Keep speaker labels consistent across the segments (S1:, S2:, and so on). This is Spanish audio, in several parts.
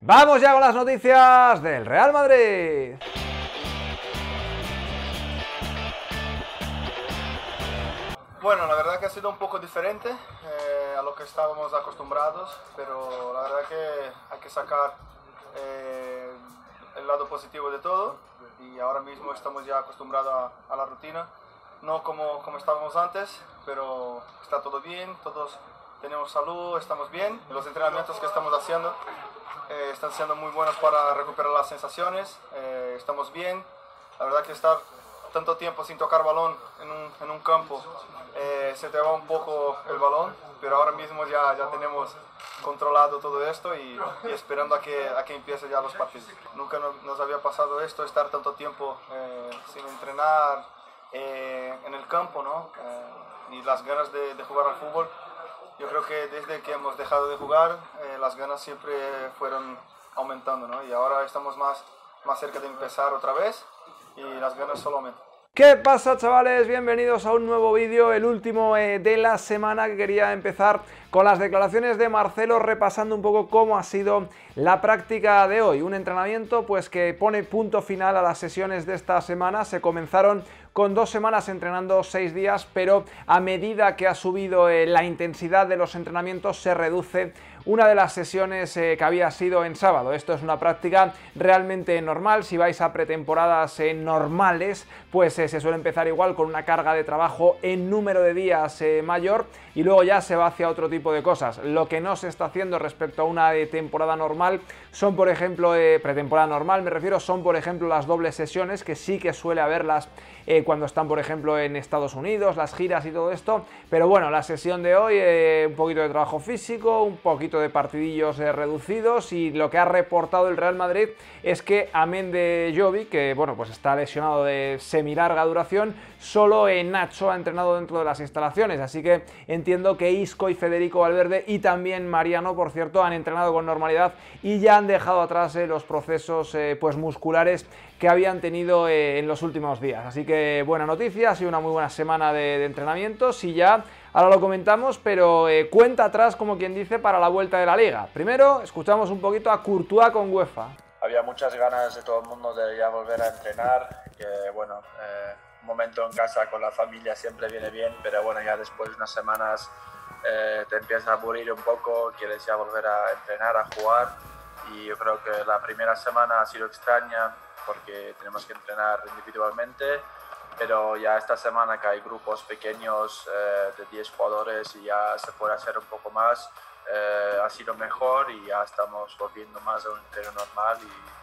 S1: Vamos ya con las noticias del Real Madrid.
S2: Bueno, la verdad que ha sido un poco diferente eh, a lo que estábamos acostumbrados, pero la verdad que hay que sacar eh, el lado positivo de todo y ahora mismo estamos ya acostumbrados a, la rutina, no como, como estábamos antes, pero está todo bien, todos tenemos salud, estamos bien, los entrenamientos que estamos haciendo eh, están siendo muy buenas para recuperar las sensaciones, eh, estamos bien. La verdad que estar tanto tiempo sin tocar balón en un, en un campo eh, se te va un poco el balón, pero ahora mismo ya, ya tenemos controlado todo esto y, esperando a que, a que empiecen ya los partidos. Nunca nos había pasado esto, estar tanto tiempo sin entrenar en el campo, ¿no? las ganas de, de jugar al fútbol. Yo creo que desde que hemos dejado de jugar las ganas siempre fueron aumentando, ¿no? Y ahora estamos más, más cerca de empezar otra vez y las ganas solo aumentan.
S1: ¿Qué pasa chavales? Bienvenidos a un nuevo vídeo, el último eh, de la semana que quería empezar con las declaraciones de Marcelo repasando un poco cómo ha sido la práctica de hoy. Un entrenamiento pues que pone punto final a las sesiones de esta semana. Se comenzaron con dos semanas entrenando seis días, pero a medida que ha subido eh, la intensidad de los entrenamientos se reduce una de las sesiones eh, que había sido en sábado. Esto es una práctica realmente normal. Si vais a pretemporadas eh, normales, pues eh, se suele empezar igual con una carga de trabajo en número de días mayor y luego ya se va hacia otro tipo de cosas. Lo que no se está haciendo respecto a una temporada normal son, por ejemplo, pretemporada normal, me refiero, son, por ejemplo, las dobles sesiones, que sí que suele haberlas cuando están, por ejemplo, en Estados Unidos, las giras y todo esto. Pero bueno, la sesión de hoy, un poquito de trabajo físico, un poquito de partidillos eh, reducidos y lo que ha reportado el Real Madrid es que amén de Jovi, que bueno, pues está lesionado de semilarga duración, solo en Nacho ha entrenado dentro de las instalaciones, así que entiendo que Isco y Federico Valverde y también Mariano, por cierto, han entrenado con normalidad y ya han dejado atrás eh, los procesos eh, pues musculares que habían tenido en los últimos días. Así que buena noticia, ha sido una muy buena semana de, de entrenamientos y ya Ahora lo comentamos, pero eh, cuenta atrás, como quien dice, para la vuelta de la liga. Primero, escuchamos un poquito a Courtois con UEFA.
S2: Había muchas ganas de todo el mundo de ya volver a entrenar, que bueno, eh, un momento en casa con la familia siempre viene bien, pero bueno, ya después de unas semanas eh, te empieza a aburrir un poco, quieres ya volver a entrenar, a jugar, y yo creo que la primera semana ha sido extraña porque tenemos que entrenar individualmente pero ya esta semana que hay grupos pequeños eh, de 10 jugadores y ya se puede hacer un poco más, eh, ha sido mejor y ya estamos volviendo más a un entero normal y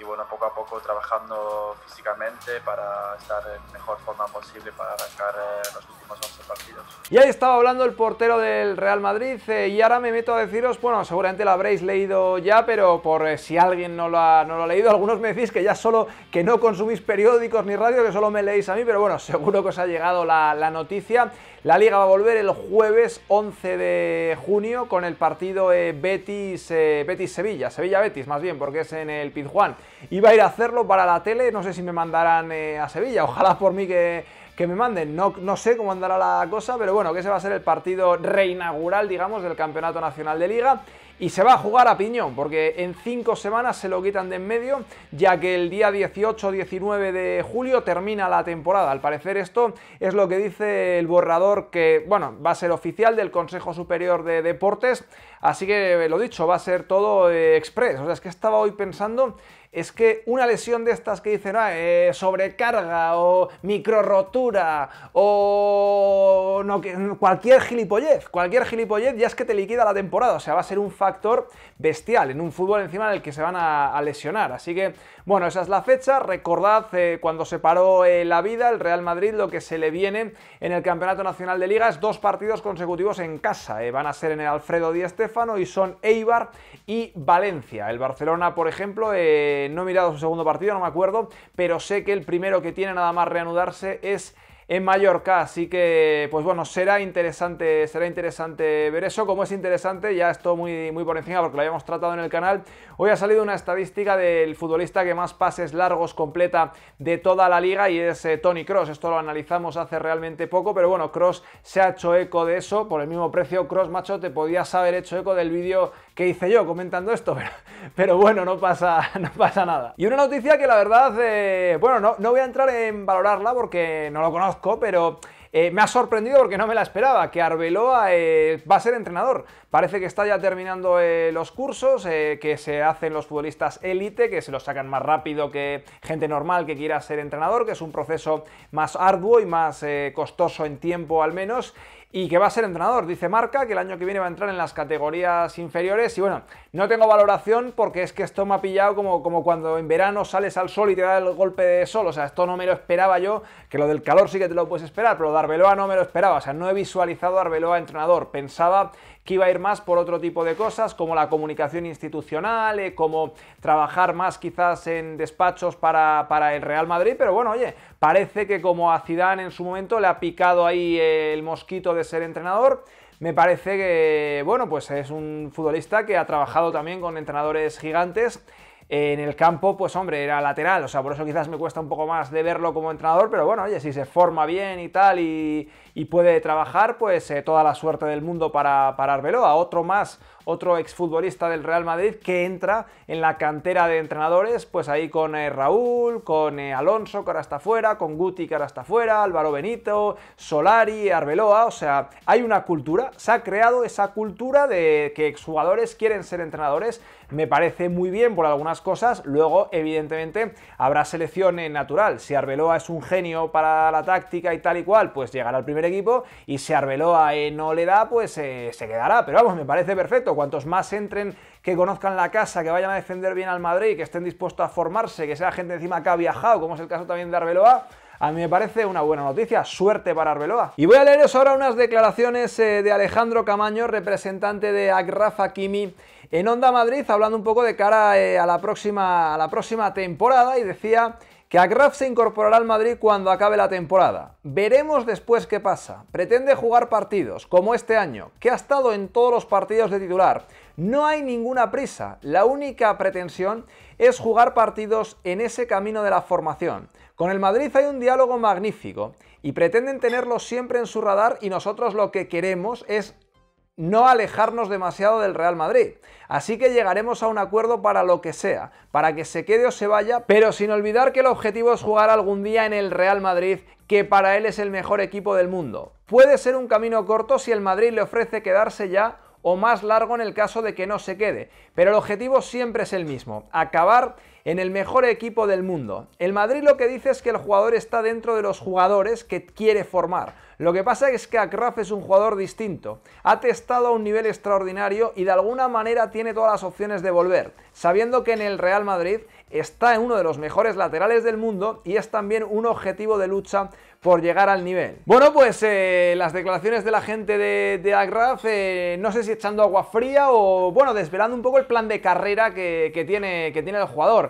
S2: y bueno, poco a poco trabajando físicamente para estar en mejor forma posible para arrancar eh, los últimos 11 partidos.
S1: Y ahí estaba hablando el portero del Real Madrid eh, y ahora me meto a deciros, bueno, seguramente lo habréis leído ya, pero por eh, si alguien no lo, ha, leído, algunos me decís que ya solo que no consumís periódicos ni radio, que solo me leéis a mí, pero bueno, seguro que os ha llegado la, noticia. La liga va a volver el jueves 11 de junio con el partido Betis, Betis-Sevilla, Sevilla-Betis más bien, porque es en el Pizjuán. Iba a ir a hacerlo para la tele, no sé si me mandarán eh, a Sevilla, ojalá por mí que, me manden. No, no, sé cómo andará la cosa, pero bueno, que ese va a ser el partido reinaugural, digamos, del Campeonato Nacional de Liga. Y se va a jugar a piñón, porque en cinco semanas se lo quitan de en medio, ya que el día 18-19 de julio termina la temporada. Al parecer esto es lo que dice el borrador que, bueno, va a ser oficial del Consejo Superior de Deportes. Así que, lo dicho, va a ser todo eh, express. O sea, es que estaba hoy pensando es que una lesión de estas que dicen ah, eh, sobrecarga o micro rotura o no, cualquier gilipollez, cualquier gilipollez ya es que te liquida la temporada, o sea, va a ser un factor bestial en un fútbol encima en el que se van a, lesionar. Así que, bueno, esa es la fecha. Recordad eh, cuando se paró eh, la vida, el Real Madrid, lo que se le viene en el Campeonato Nacional de Liga es dos partidos consecutivos en casa. van a ser en el Alfredo Di Stéfano y son Eibar y Valencia. El Barcelona, por ejemplo, eh, eh, no he mirado su segundo partido, no me acuerdo, pero sé que el primero que tiene nada más reanudarse es en Mallorca. Así que, pues bueno, será interesante, será interesante ver eso. Como es interesante, ya esto muy, muy por encima porque lo habíamos tratado en el canal. Hoy ha salido una estadística del futbolista que más pases largos completa de toda la liga y es eh, Tony Cross. Esto lo analizamos hace realmente poco, pero bueno, Cross se ha hecho eco de eso. Por el mismo precio, Cross, macho, te podías haber hecho eco del vídeo que hice yo comentando esto, pero, bueno, no pasa, no pasa nada. Y una noticia que la verdad, eh, bueno, no voy a entrar en valorarla porque no lo conozco pero eh, me ha sorprendido porque no me la esperaba, que Arbeloa eh, va a ser entrenador. Parece que está ya terminando eh, los cursos que se hacen los futbolistas élite, que se los sacan más rápido que gente normal que quiera ser entrenador, que es un proceso más arduo y más costoso en tiempo al menos y que va a ser entrenador. Dice Marca que el año que viene va a entrar en las categorías inferiores y bueno, no tengo valoración porque es que esto me ha pillado como, como cuando en verano sales al sol y te da el golpe de sol, o sea, esto no me lo esperaba yo, que lo del calor sí que te lo puedes esperar, pero lo de Arbeloa no me lo esperaba, o sea, no he visualizado a Arbeloa entrenador, pensaba iba a ir más por otro tipo de cosas, como la comunicación institucional, eh, como trabajar más quizás en despachos para, para, el Real Madrid, pero bueno, oye, parece que como a Zidane en su momento le ha picado ahí eh, el mosquito de ser entrenador, me parece que, bueno, pues es un futbolista que ha trabajado también con entrenadores gigantes en el campo, pues hombre, era lateral, o sea, por eso quizás me cuesta un poco más de verlo como entrenador, pero bueno, oye, si se forma bien y tal y, puede trabajar, pues eh, toda la suerte del mundo para, para a Otro más, otro exfutbolista del Real Madrid que entra en la cantera de entrenadores, pues ahí con eh, Raúl, con eh, Alonso, que ahora está fuera, con Guti, que ahora está fuera, Álvaro Benito, Solari, Arbeloa, o sea, hay una cultura, se ha creado esa cultura de que exjugadores quieren ser entrenadores, me parece muy bien por algunas cosas, luego evidentemente habrá selección eh, natural, si Arbeloa es un genio para la táctica y tal y cual, pues llegará al primer equipo, y si Arbeloa no le da, pues se quedará, pero vamos, me parece perfecto, cuantos más entren, que conozcan la casa, que vayan a defender bien al Madrid, que estén dispuestos a formarse, que sea gente encima que ha viajado, como es el caso también de Arbeloa, a mí me parece una buena noticia, suerte para Arbeloa. Y voy a leeros ahora unas declaraciones eh, de Alejandro Camaño, representante de Agraf Hakimi en Onda Madrid, hablando un poco de cara eh, a, la próxima, a la próxima temporada y decía que Agraf se incorporará al Madrid cuando acabe la temporada. Veremos después qué pasa. Pretende jugar partidos, como este año, que ha estado en todos los partidos de titular. No hay ninguna prisa, la única pretensión es jugar partidos en ese camino de la formación. Con el Madrid hay un diálogo magnífico y pretenden tenerlo siempre en su radar y nosotros lo que queremos es no alejarnos demasiado del Real Madrid. Así que llegaremos a un acuerdo para lo que sea, para que se quede o se vaya, pero sin olvidar que el objetivo es jugar algún día en el Real Madrid, que para él es el mejor equipo del mundo. Puede ser un camino corto si el Madrid le ofrece quedarse ya o más largo en el caso de que no se quede, pero el objetivo siempre es el mismo, acabar en el mejor equipo del mundo. El Madrid lo que dice es que el jugador está dentro de los jugadores que quiere formar. Lo que pasa es que Akraf es un jugador distinto. Ha testado a un nivel extraordinario y de alguna manera tiene todas las opciones de volver, sabiendo que en el Real Madrid está en uno de los mejores laterales del mundo y es también un objetivo de lucha por llegar al nivel. Bueno, pues eh, las declaraciones de la gente de, de eh, no sé si echando agua fría o, bueno, desvelando un poco el plan de carrera que tiene el jugador.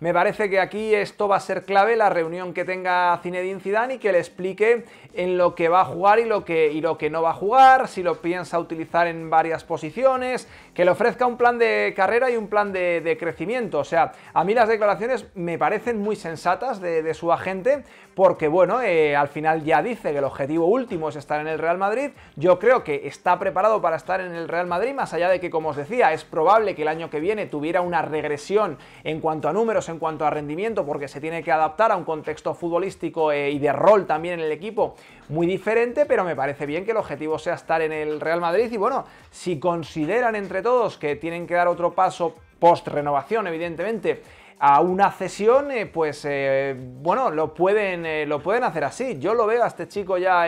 S1: Me parece que aquí esto va a ser clave, la reunión que tenga Zinedine Zidane y que le explique en lo que va a jugar y lo que, y lo que no va a jugar, si lo piensa utilizar en varias posiciones, que le ofrezca un plan de carrera y un plan de, crecimiento. O sea, a mí las declaraciones me parecen muy sensatas de, su agente, porque bueno, eh, al final ya dice que el objetivo último es estar en el Real Madrid. Yo creo que está preparado para estar en el Real Madrid, más allá de que, como os decía, es probable que el año que viene tuviera una regresión en cuanto a números en cuanto a rendimiento, porque se tiene que adaptar a un contexto futbolístico eh, y de rol también en el equipo muy diferente, pero me parece bien que el objetivo sea estar en el Real Madrid y bueno, si consideran entre todos que tienen que dar otro paso post renovación, evidentemente, a una cesión, eh, pues eh, bueno, lo pueden, eh, lo pueden hacer así. Yo lo veo a este chico ya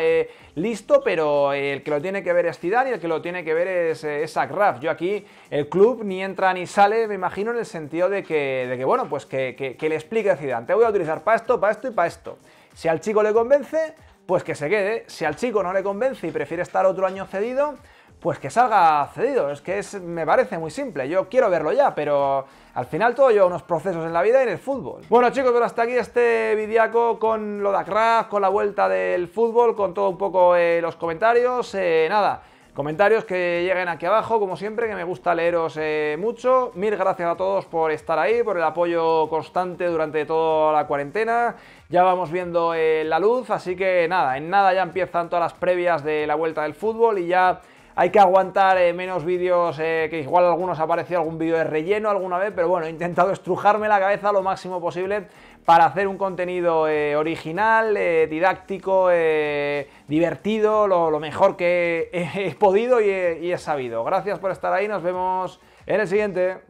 S1: listo, pero el que lo tiene que ver es Zidane y el que lo tiene que ver es, es Yo aquí, el club ni entra ni sale, me imagino, en el sentido de que, de que bueno, pues que, le explique a Zidane, te voy a utilizar para esto, para esto y para esto. Si al chico le convence, pues que se quede. Si al chico no le convence y prefiere estar otro año cedido, pues que salga cedido. Es que me parece muy simple. Yo quiero verlo ya, pero al final todo lleva unos procesos en la vida y en el fútbol. Bueno chicos, pero hasta aquí este vídeo con lo de con la vuelta del fútbol, con todo un poco eh, los comentarios. Eh, nada. Comentarios que lleguen aquí abajo, como siempre, que me gusta leeros eh, mucho. Mil gracias a todos por estar ahí, por el apoyo constante durante toda la cuarentena. Ya vamos viendo la luz, así que nada, en nada ya empiezan todas las previas de la vuelta del fútbol y ya hay que aguantar eh, menos vídeos, eh, que igual algunos ha algún vídeo de relleno alguna vez, pero bueno, he intentado estrujarme la cabeza lo máximo posible para hacer un contenido eh, original, didáctico, divertido, lo, mejor que he, podido y he sabido. Gracias por estar ahí, nos vemos en el siguiente.